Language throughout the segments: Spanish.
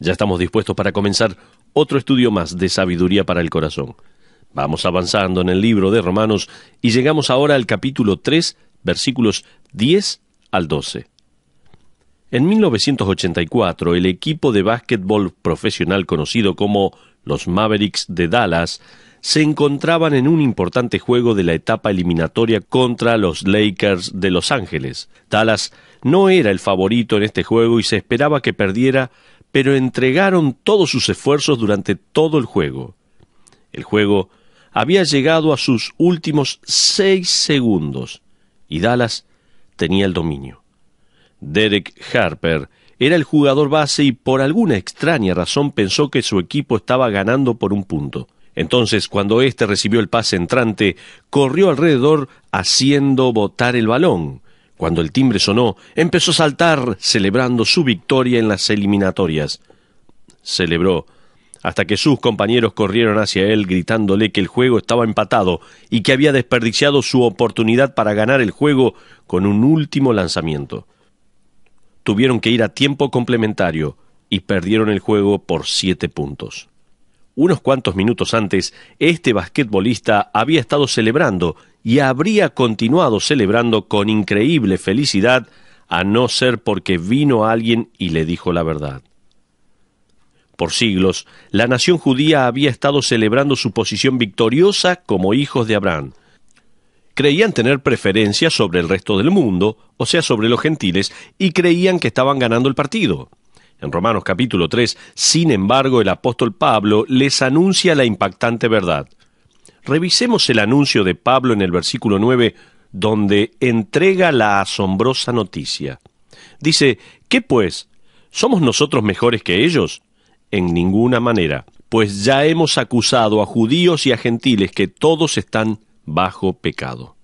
Ya estamos dispuestos para comenzar otro estudio más de sabiduría para el corazón. Vamos avanzando en el libro de Romanos y llegamos ahora al capítulo 3, versículos 10 al 12. En 1984, el equipo de básquetbol profesional conocido como los Mavericks de Dallas se encontraban en un importante juego de la etapa eliminatoria contra los Lakers de Los Ángeles. Dallas no era el favorito en este juego y se esperaba que perdiera pero entregaron todos sus esfuerzos durante todo el juego. El juego había llegado a sus últimos seis segundos y Dallas tenía el dominio. Derek Harper era el jugador base y por alguna extraña razón pensó que su equipo estaba ganando por un punto. Entonces, cuando éste recibió el pase entrante, corrió alrededor haciendo botar el balón. Cuando el timbre sonó, empezó a saltar celebrando su victoria en las eliminatorias. Celebró hasta que sus compañeros corrieron hacia él gritándole que el juego estaba empatado y que había desperdiciado su oportunidad para ganar el juego con un último lanzamiento. Tuvieron que ir a tiempo complementario y perdieron el juego por siete puntos. Unos cuantos minutos antes, este basquetbolista había estado celebrando y habría continuado celebrando con increíble felicidad a no ser porque vino alguien y le dijo la verdad. Por siglos, la nación judía había estado celebrando su posición victoriosa como hijos de Abraham. Creían tener preferencia sobre el resto del mundo, o sea, sobre los gentiles, y creían que estaban ganando el partido. En Romanos capítulo 3, sin embargo, el apóstol Pablo les anuncia la impactante verdad. Revisemos el anuncio de Pablo en el versículo 9, donde entrega la asombrosa noticia. Dice, ¿qué pues? ¿Somos nosotros mejores que ellos? En ninguna manera, pues ya hemos acusado a judíos y a gentiles que todos están bajo pecado.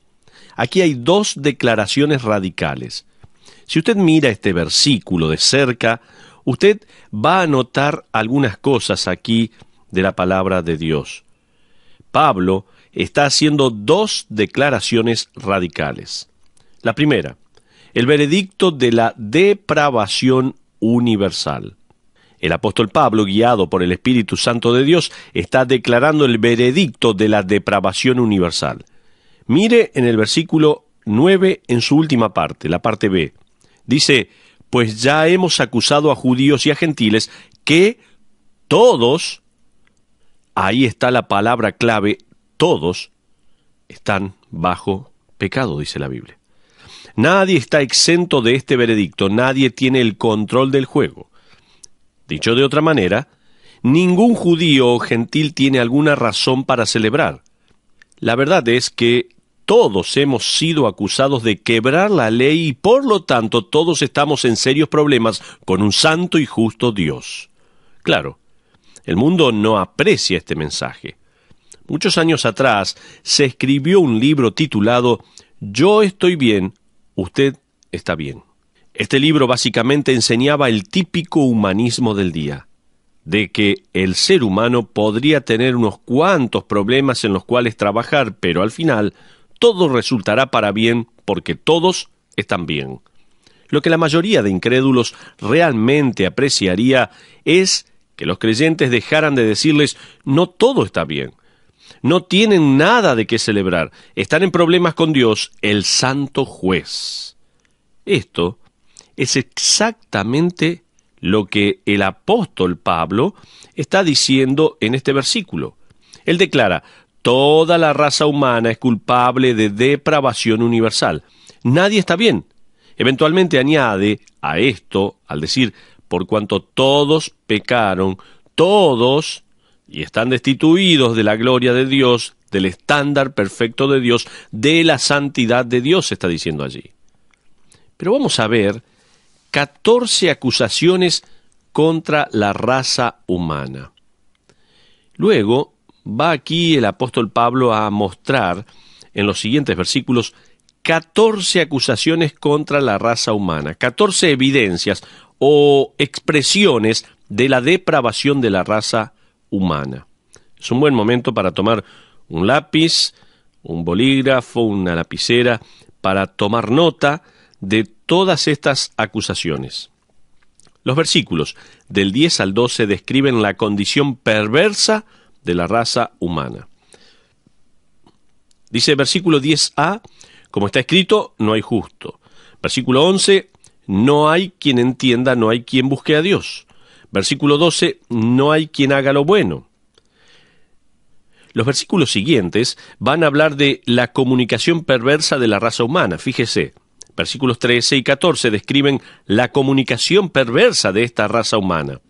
Aquí hay dos declaraciones radicales. Si usted mira este versículo de cerca, Usted va a notar algunas cosas aquí de la palabra de Dios. Pablo está haciendo dos declaraciones radicales. La primera, el veredicto de la depravación universal. El apóstol Pablo, guiado por el Espíritu Santo de Dios, está declarando el veredicto de la depravación universal. Mire en el versículo 9 en su última parte, la parte B. Dice, pues ya hemos acusado a judíos y a gentiles que todos, ahí está la palabra clave, todos están bajo pecado, dice la Biblia. Nadie está exento de este veredicto, nadie tiene el control del juego. Dicho de otra manera, ningún judío o gentil tiene alguna razón para celebrar. La verdad es que todos hemos sido acusados de quebrar la ley y por lo tanto todos estamos en serios problemas con un santo y justo Dios. Claro, el mundo no aprecia este mensaje. Muchos años atrás se escribió un libro titulado Yo estoy bien, usted está bien. Este libro básicamente enseñaba el típico humanismo del día, de que el ser humano podría tener unos cuantos problemas en los cuales trabajar, pero al final todo resultará para bien porque todos están bien. Lo que la mayoría de incrédulos realmente apreciaría es que los creyentes dejaran de decirles no todo está bien. No tienen nada de qué celebrar. Están en problemas con Dios, el santo juez. Esto es exactamente lo que el apóstol Pablo está diciendo en este versículo. Él declara, Toda la raza humana es culpable de depravación universal. Nadie está bien. Eventualmente añade a esto, al decir, por cuanto todos pecaron, todos, y están destituidos de la gloria de Dios, del estándar perfecto de Dios, de la santidad de Dios, está diciendo allí. Pero vamos a ver 14 acusaciones contra la raza humana. Luego va aquí el apóstol Pablo a mostrar en los siguientes versículos 14 acusaciones contra la raza humana, 14 evidencias o expresiones de la depravación de la raza humana. Es un buen momento para tomar un lápiz, un bolígrafo, una lapicera, para tomar nota de todas estas acusaciones. Los versículos del 10 al 12 describen la condición perversa de la raza humana. Dice versículo 10a, como está escrito, no hay justo. Versículo 11, no hay quien entienda, no hay quien busque a Dios. Versículo 12, no hay quien haga lo bueno. Los versículos siguientes van a hablar de la comunicación perversa de la raza humana. Fíjese, versículos 13 y 14 describen la comunicación perversa de esta raza humana.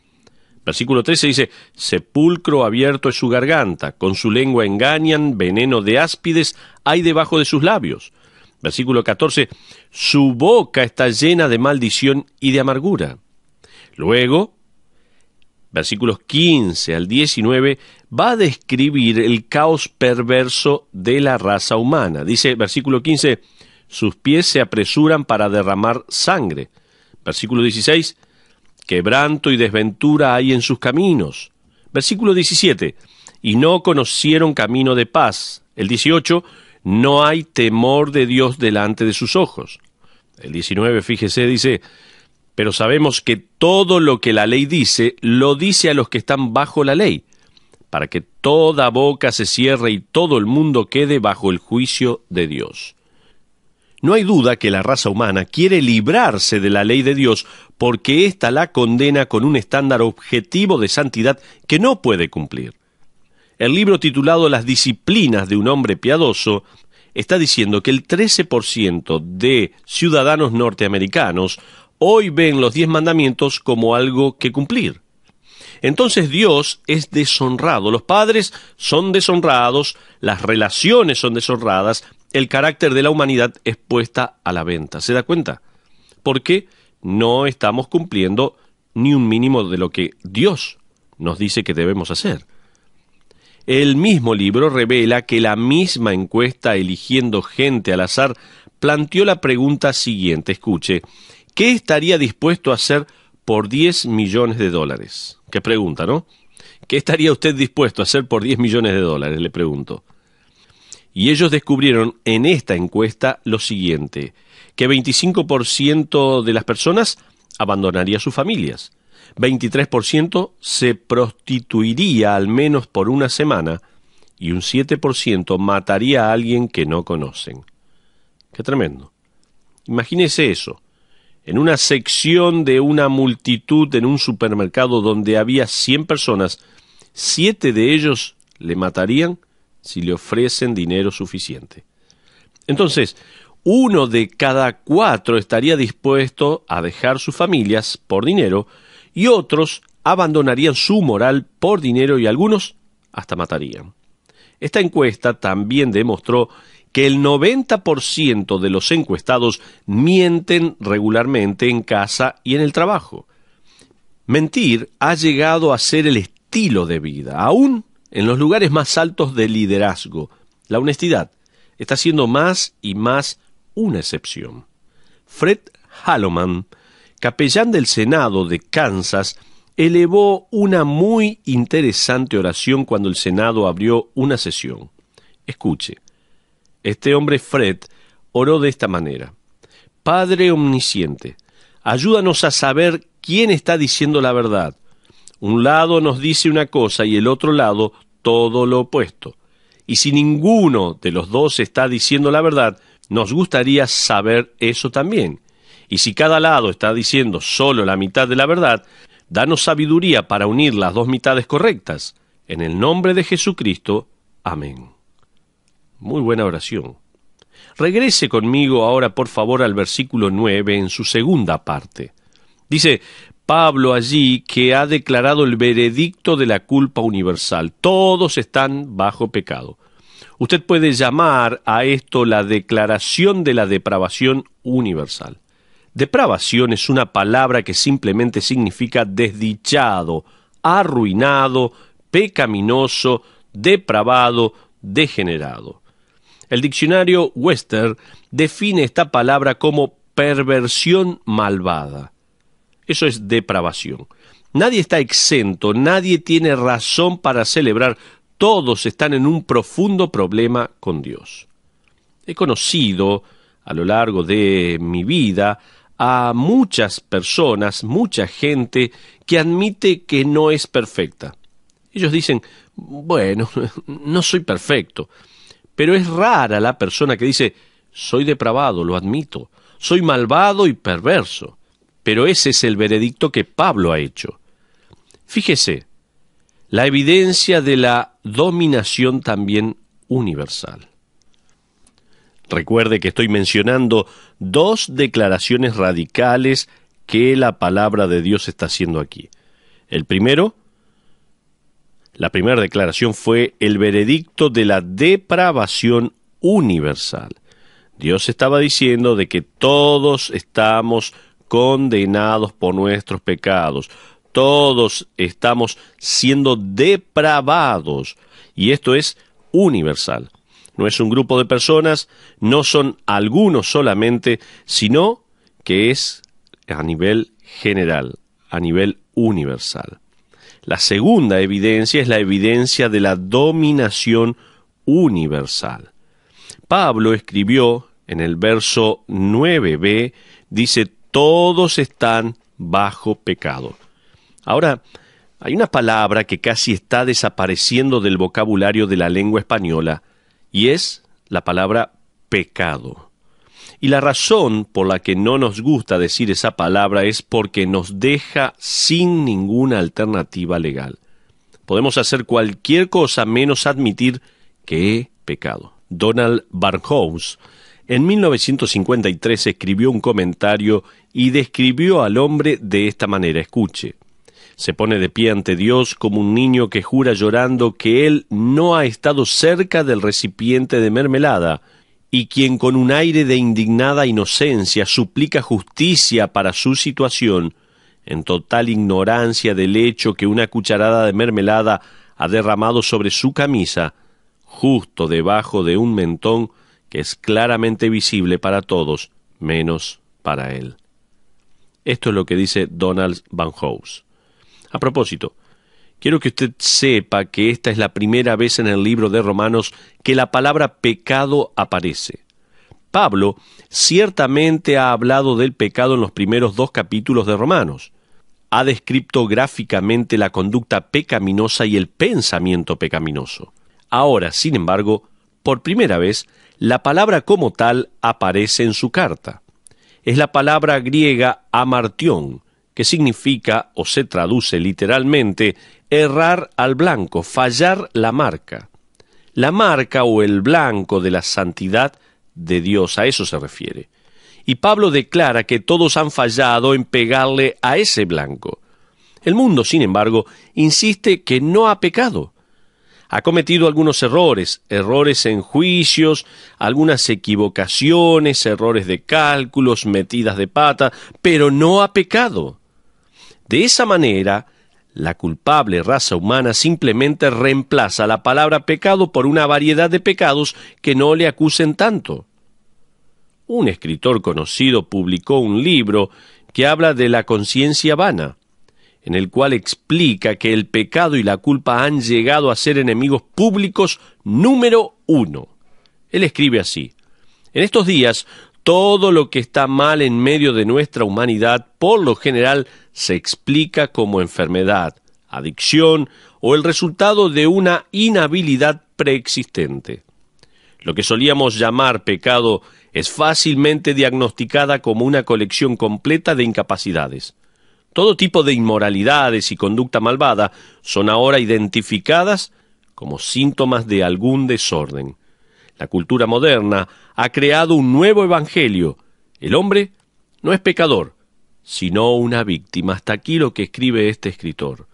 Versículo 13 dice, Sepulcro abierto es su garganta, con su lengua engañan, veneno de áspides hay debajo de sus labios. Versículo 14, su boca está llena de maldición y de amargura. Luego, versículos 15 al 19, va a describir el caos perverso de la raza humana. Dice versículo 15, sus pies se apresuran para derramar sangre. Versículo 16, quebranto y desventura hay en sus caminos. Versículo 17, y no conocieron camino de paz. El 18, no hay temor de Dios delante de sus ojos. El 19, fíjese, dice, pero sabemos que todo lo que la ley dice, lo dice a los que están bajo la ley, para que toda boca se cierre y todo el mundo quede bajo el juicio de Dios. No hay duda que la raza humana quiere librarse de la ley de Dios porque ésta la condena con un estándar objetivo de santidad que no puede cumplir. El libro titulado Las disciplinas de un hombre piadoso está diciendo que el 13% de ciudadanos norteamericanos hoy ven los diez mandamientos como algo que cumplir. Entonces Dios es deshonrado, los padres son deshonrados, las relaciones son deshonradas, el carácter de la humanidad es puesta a la venta. ¿Se da cuenta? Porque no estamos cumpliendo ni un mínimo de lo que Dios nos dice que debemos hacer. El mismo libro revela que la misma encuesta eligiendo gente al azar planteó la pregunta siguiente, escuche, ¿qué estaría dispuesto a hacer por 10 millones de dólares? Qué pregunta, ¿no? ¿Qué estaría usted dispuesto a hacer por 10 millones de dólares? Le pregunto. Y ellos descubrieron en esta encuesta lo siguiente, que 25% de las personas abandonaría sus familias, 23% se prostituiría al menos por una semana y un 7% mataría a alguien que no conocen. Qué tremendo. Imagínese eso, en una sección de una multitud en un supermercado donde había 100 personas, siete de ellos le matarían si le ofrecen dinero suficiente. Entonces, uno de cada cuatro estaría dispuesto a dejar sus familias por dinero y otros abandonarían su moral por dinero y algunos hasta matarían. Esta encuesta también demostró que el 90% de los encuestados mienten regularmente en casa y en el trabajo. Mentir ha llegado a ser el estilo de vida, aún en los lugares más altos de liderazgo, la honestidad está siendo más y más una excepción. Fred Halloman, capellán del Senado de Kansas, elevó una muy interesante oración cuando el Senado abrió una sesión. Escuche, este hombre Fred oró de esta manera. Padre Omnisciente, ayúdanos a saber quién está diciendo la verdad un lado nos dice una cosa y el otro lado todo lo opuesto. Y si ninguno de los dos está diciendo la verdad, nos gustaría saber eso también. Y si cada lado está diciendo solo la mitad de la verdad, danos sabiduría para unir las dos mitades correctas. En el nombre de Jesucristo. Amén. Muy buena oración. Regrese conmigo ahora, por favor, al versículo 9 en su segunda parte. Dice, Pablo allí que ha declarado el veredicto de la culpa universal. Todos están bajo pecado. Usted puede llamar a esto la declaración de la depravación universal. Depravación es una palabra que simplemente significa desdichado, arruinado, pecaminoso, depravado, degenerado. El diccionario Webster define esta palabra como perversión malvada. Eso es depravación. Nadie está exento, nadie tiene razón para celebrar. Todos están en un profundo problema con Dios. He conocido a lo largo de mi vida a muchas personas, mucha gente que admite que no es perfecta. Ellos dicen, bueno, no soy perfecto. Pero es rara la persona que dice, soy depravado, lo admito, soy malvado y perverso. Pero ese es el veredicto que Pablo ha hecho. Fíjese, la evidencia de la dominación también universal. Recuerde que estoy mencionando dos declaraciones radicales que la palabra de Dios está haciendo aquí. El primero, la primera declaración fue el veredicto de la depravación universal. Dios estaba diciendo de que todos estamos condenados por nuestros pecados. Todos estamos siendo depravados. Y esto es universal. No es un grupo de personas, no son algunos solamente, sino que es a nivel general, a nivel universal. La segunda evidencia es la evidencia de la dominación universal. Pablo escribió en el verso 9b, dice, todos están bajo pecado. Ahora, hay una palabra que casi está desapareciendo del vocabulario de la lengua española y es la palabra pecado. Y la razón por la que no nos gusta decir esa palabra es porque nos deja sin ninguna alternativa legal. Podemos hacer cualquier cosa menos admitir que he pecado. Donald Barnhouse en 1953 escribió un comentario y describió al hombre de esta manera. Escuche. Se pone de pie ante Dios como un niño que jura llorando que él no ha estado cerca del recipiente de mermelada, y quien con un aire de indignada inocencia suplica justicia para su situación, en total ignorancia del hecho que una cucharada de mermelada ha derramado sobre su camisa, justo debajo de un mentón, que es claramente visible para todos, menos para él. Esto es lo que dice Donald Van A propósito, quiero que usted sepa que esta es la primera vez en el libro de Romanos que la palabra pecado aparece. Pablo ciertamente ha hablado del pecado en los primeros dos capítulos de Romanos. Ha descrito gráficamente la conducta pecaminosa y el pensamiento pecaminoso. Ahora, sin embargo, por primera vez la palabra como tal aparece en su carta. Es la palabra griega amartión, que significa o se traduce literalmente errar al blanco, fallar la marca. La marca o el blanco de la santidad de Dios, a eso se refiere. Y Pablo declara que todos han fallado en pegarle a ese blanco. El mundo, sin embargo, insiste que no ha pecado, ha cometido algunos errores, errores en juicios, algunas equivocaciones, errores de cálculos, metidas de pata, pero no ha pecado. De esa manera, la culpable raza humana simplemente reemplaza la palabra pecado por una variedad de pecados que no le acusen tanto. Un escritor conocido publicó un libro que habla de la conciencia vana en el cual explica que el pecado y la culpa han llegado a ser enemigos públicos número uno. Él escribe así, en estos días todo lo que está mal en medio de nuestra humanidad por lo general se explica como enfermedad, adicción o el resultado de una inhabilidad preexistente. Lo que solíamos llamar pecado es fácilmente diagnosticada como una colección completa de incapacidades. Todo tipo de inmoralidades y conducta malvada son ahora identificadas como síntomas de algún desorden. La cultura moderna ha creado un nuevo evangelio. El hombre no es pecador, sino una víctima. Hasta aquí lo que escribe este escritor.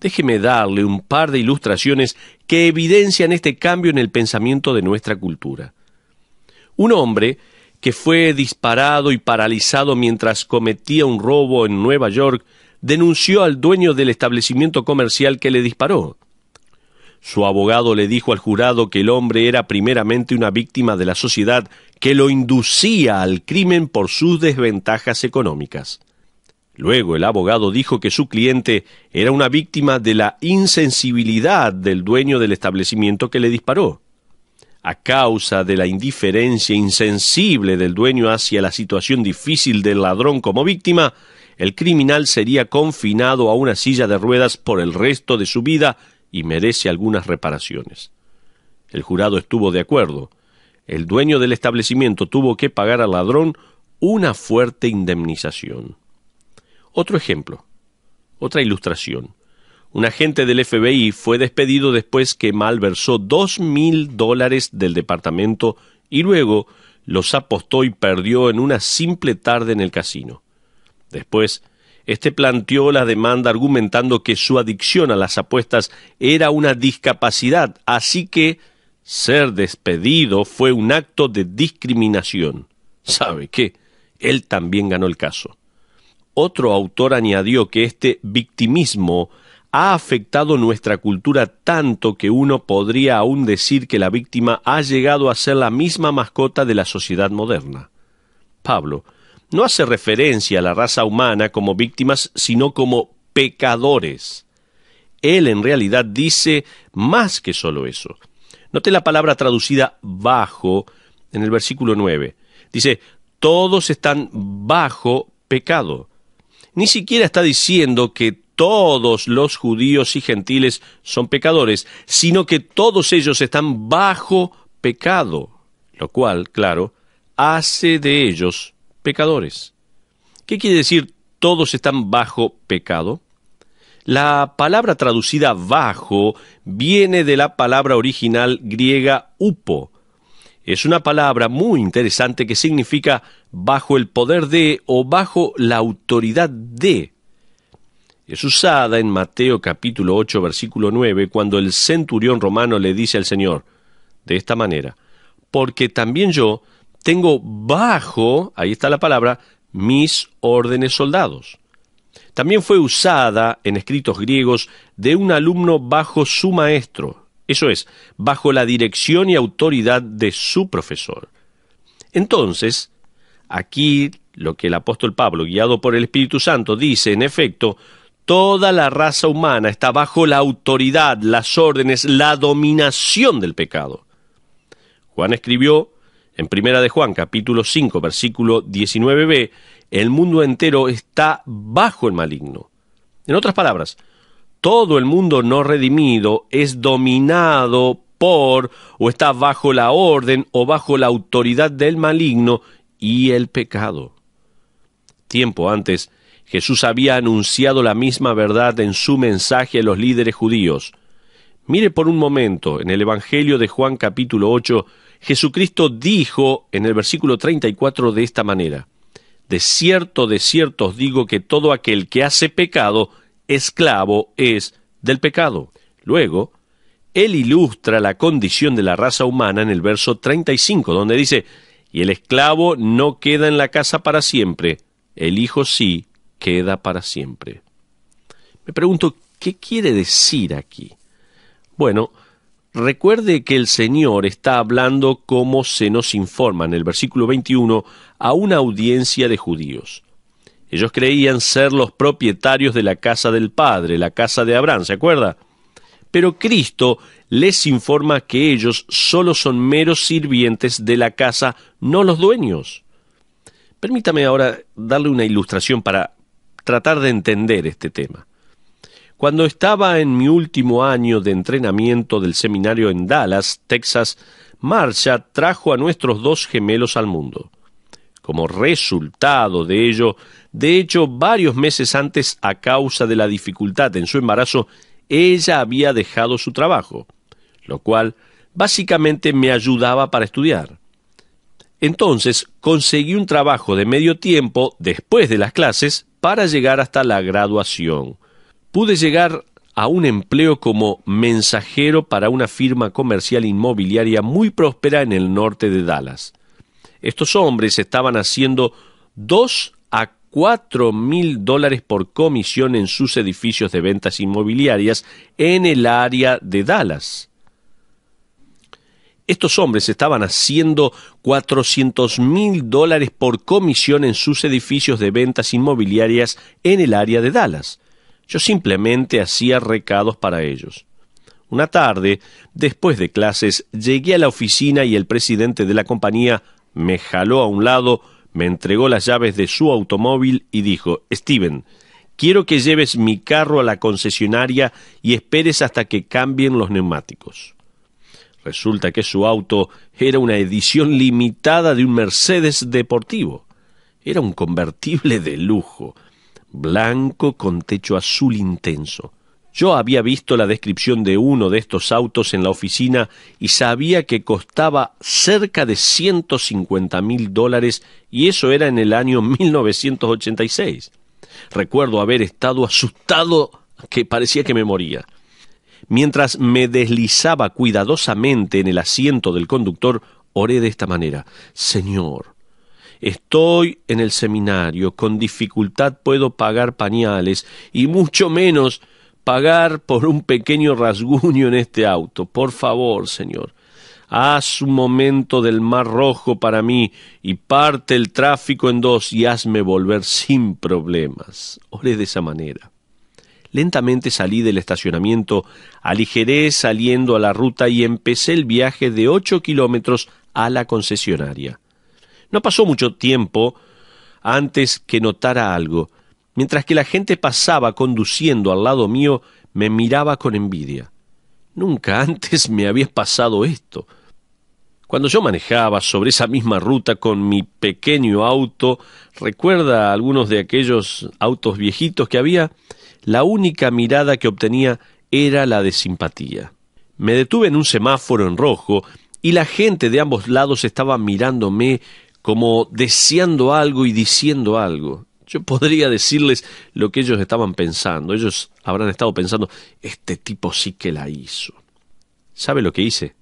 Déjeme darle un par de ilustraciones que evidencian este cambio en el pensamiento de nuestra cultura. Un hombre que fue disparado y paralizado mientras cometía un robo en Nueva York, denunció al dueño del establecimiento comercial que le disparó. Su abogado le dijo al jurado que el hombre era primeramente una víctima de la sociedad que lo inducía al crimen por sus desventajas económicas. Luego el abogado dijo que su cliente era una víctima de la insensibilidad del dueño del establecimiento que le disparó a causa de la indiferencia insensible del dueño hacia la situación difícil del ladrón como víctima, el criminal sería confinado a una silla de ruedas por el resto de su vida y merece algunas reparaciones. El jurado estuvo de acuerdo. El dueño del establecimiento tuvo que pagar al ladrón una fuerte indemnización. Otro ejemplo, otra ilustración. Un agente del FBI fue despedido después que malversó dos mil dólares del departamento y luego los apostó y perdió en una simple tarde en el casino. Después, este planteó la demanda argumentando que su adicción a las apuestas era una discapacidad, así que ser despedido fue un acto de discriminación. ¿Sabe qué? Él también ganó el caso. Otro autor añadió que este victimismo ha afectado nuestra cultura tanto que uno podría aún decir que la víctima ha llegado a ser la misma mascota de la sociedad moderna. Pablo no hace referencia a la raza humana como víctimas, sino como pecadores. Él en realidad dice más que solo eso. Note la palabra traducida bajo en el versículo 9. Dice, todos están bajo pecado. Ni siquiera está diciendo que todos los judíos y gentiles son pecadores, sino que todos ellos están bajo pecado, lo cual, claro, hace de ellos pecadores. ¿Qué quiere decir todos están bajo pecado? La palabra traducida bajo viene de la palabra original griega upo. Es una palabra muy interesante que significa bajo el poder de o bajo la autoridad de. Es usada en Mateo capítulo 8 versículo 9 cuando el centurión romano le dice al Señor, de esta manera, porque también yo tengo bajo, ahí está la palabra, mis órdenes soldados. También fue usada en escritos griegos de un alumno bajo su maestro, eso es, bajo la dirección y autoridad de su profesor. Entonces, aquí lo que el apóstol Pablo, guiado por el Espíritu Santo, dice, en efecto, Toda la raza humana está bajo la autoridad, las órdenes, la dominación del pecado. Juan escribió en Primera de Juan, capítulo 5, versículo 19b, el mundo entero está bajo el maligno. En otras palabras, todo el mundo no redimido es dominado por o está bajo la orden o bajo la autoridad del maligno y el pecado. Tiempo antes Jesús había anunciado la misma verdad en su mensaje a los líderes judíos. Mire por un momento, en el Evangelio de Juan capítulo 8, Jesucristo dijo en el versículo 34 de esta manera, De cierto, de cierto os digo que todo aquel que hace pecado, esclavo es del pecado. Luego, él ilustra la condición de la raza humana en el verso 35, donde dice, Y el esclavo no queda en la casa para siempre, el hijo sí queda para siempre. Me pregunto, ¿qué quiere decir aquí? Bueno, recuerde que el Señor está hablando como se nos informa en el versículo 21 a una audiencia de judíos. Ellos creían ser los propietarios de la casa del Padre, la casa de Abraham, ¿se acuerda? Pero Cristo les informa que ellos solo son meros sirvientes de la casa, no los dueños. Permítame ahora darle una ilustración para tratar de entender este tema. Cuando estaba en mi último año de entrenamiento del seminario en Dallas, Texas, Marcia trajo a nuestros dos gemelos al mundo. Como resultado de ello, de hecho, varios meses antes, a causa de la dificultad en su embarazo, ella había dejado su trabajo, lo cual básicamente me ayudaba para estudiar. Entonces conseguí un trabajo de medio tiempo después de las clases para llegar hasta la graduación. Pude llegar a un empleo como mensajero para una firma comercial inmobiliaria muy próspera en el norte de Dallas. Estos hombres estaban haciendo 2 a 4 mil dólares por comisión en sus edificios de ventas inmobiliarias en el área de Dallas estos hombres estaban haciendo 400 mil dólares por comisión en sus edificios de ventas inmobiliarias en el área de Dallas. Yo simplemente hacía recados para ellos. Una tarde, después de clases, llegué a la oficina y el presidente de la compañía me jaló a un lado, me entregó las llaves de su automóvil y dijo Steven, quiero que lleves mi carro a la concesionaria y esperes hasta que cambien los neumáticos. Resulta que su auto era una edición limitada de un Mercedes deportivo. Era un convertible de lujo, blanco con techo azul intenso. Yo había visto la descripción de uno de estos autos en la oficina y sabía que costaba cerca de 150 mil dólares y eso era en el año 1986. Recuerdo haber estado asustado que parecía que me moría. Mientras me deslizaba cuidadosamente en el asiento del conductor, oré de esta manera, Señor, estoy en el seminario, con dificultad puedo pagar pañales y mucho menos pagar por un pequeño rasguño en este auto. Por favor, Señor, haz un momento del mar rojo para mí y parte el tráfico en dos y hazme volver sin problemas. Oré de esa manera. Lentamente salí del estacionamiento, aligeré saliendo a la ruta y empecé el viaje de ocho kilómetros a la concesionaria. No pasó mucho tiempo antes que notara algo. Mientras que la gente pasaba conduciendo al lado mío, me miraba con envidia. Nunca antes me había pasado esto. Cuando yo manejaba sobre esa misma ruta con mi pequeño auto, recuerda algunos de aquellos autos viejitos que había, la única mirada que obtenía era la de simpatía. Me detuve en un semáforo en rojo y la gente de ambos lados estaba mirándome como deseando algo y diciendo algo. Yo podría decirles lo que ellos estaban pensando. Ellos habrán estado pensando, este tipo sí que la hizo. ¿Sabe lo que hice?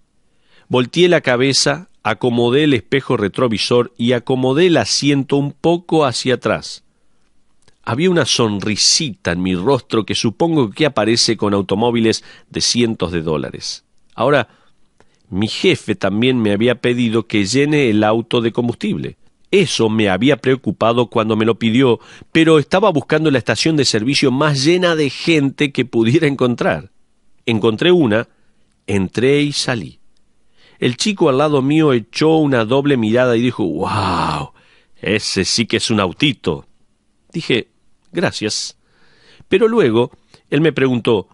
Volteé la cabeza, acomodé el espejo retrovisor y acomodé el asiento un poco hacia atrás. Había una sonrisita en mi rostro que supongo que aparece con automóviles de cientos de dólares. Ahora, mi jefe también me había pedido que llene el auto de combustible. Eso me había preocupado cuando me lo pidió, pero estaba buscando la estación de servicio más llena de gente que pudiera encontrar. Encontré una, entré y salí. El chico al lado mío echó una doble mirada y dijo, ¡Wow! Ese sí que es un autito. Dije, gracias. Pero luego él me preguntó,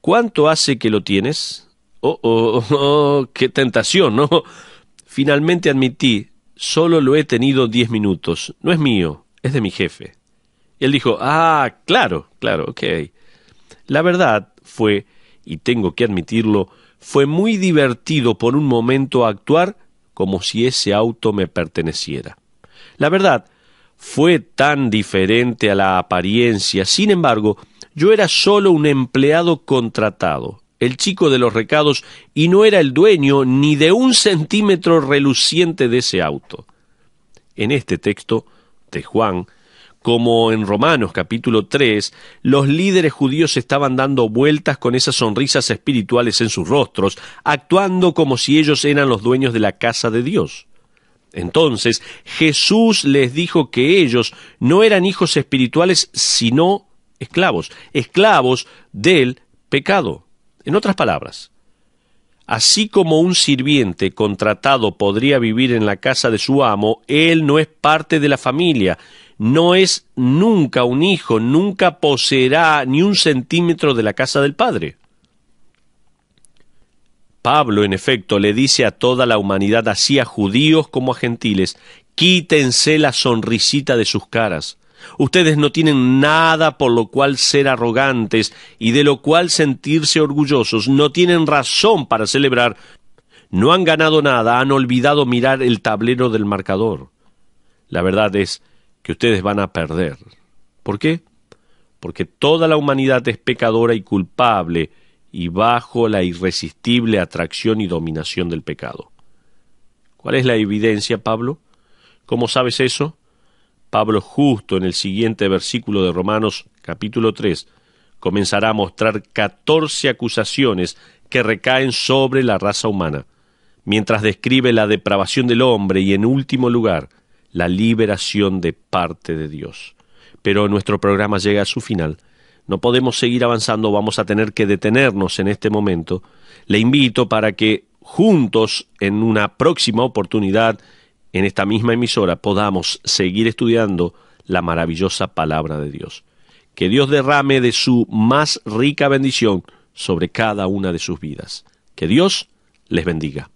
¿cuánto hace que lo tienes? Oh, oh, oh, qué tentación, ¿no? Finalmente admití, solo lo he tenido diez minutos. No es mío, es de mi jefe. él dijo, ah, claro, claro, ok. La verdad fue, y tengo que admitirlo, fue muy divertido por un momento actuar como si ese auto me perteneciera. La verdad, fue tan diferente a la apariencia. Sin embargo, yo era solo un empleado contratado, el chico de los recados, y no era el dueño ni de un centímetro reluciente de ese auto. En este texto de Juan, como en Romanos capítulo 3, los líderes judíos estaban dando vueltas con esas sonrisas espirituales en sus rostros, actuando como si ellos eran los dueños de la casa de Dios. Entonces Jesús les dijo que ellos no eran hijos espirituales, sino esclavos, esclavos del pecado. En otras palabras, Así como un sirviente contratado podría vivir en la casa de su amo, él no es parte de la familia, no es nunca un hijo, nunca poseerá ni un centímetro de la casa del Padre. Pablo, en efecto, le dice a toda la humanidad, así a judíos como a gentiles, quítense la sonrisita de sus caras. Ustedes no tienen nada por lo cual ser arrogantes y de lo cual sentirse orgullosos. No tienen razón para celebrar. No han ganado nada, han olvidado mirar el tablero del marcador. La verdad es que ustedes van a perder. ¿Por qué? Porque toda la humanidad es pecadora y culpable y bajo la irresistible atracción y dominación del pecado. ¿Cuál es la evidencia, Pablo? ¿Cómo sabes eso? Pablo justo en el siguiente versículo de Romanos capítulo 3 comenzará a mostrar 14 acusaciones que recaen sobre la raza humana, mientras describe la depravación del hombre y en último lugar la liberación de parte de Dios. Pero nuestro programa llega a su final. No podemos seguir avanzando, vamos a tener que detenernos en este momento. Le invito para que juntos en una próxima oportunidad, en esta misma emisora, podamos seguir estudiando la maravillosa palabra de Dios. Que Dios derrame de su más rica bendición sobre cada una de sus vidas. Que Dios les bendiga.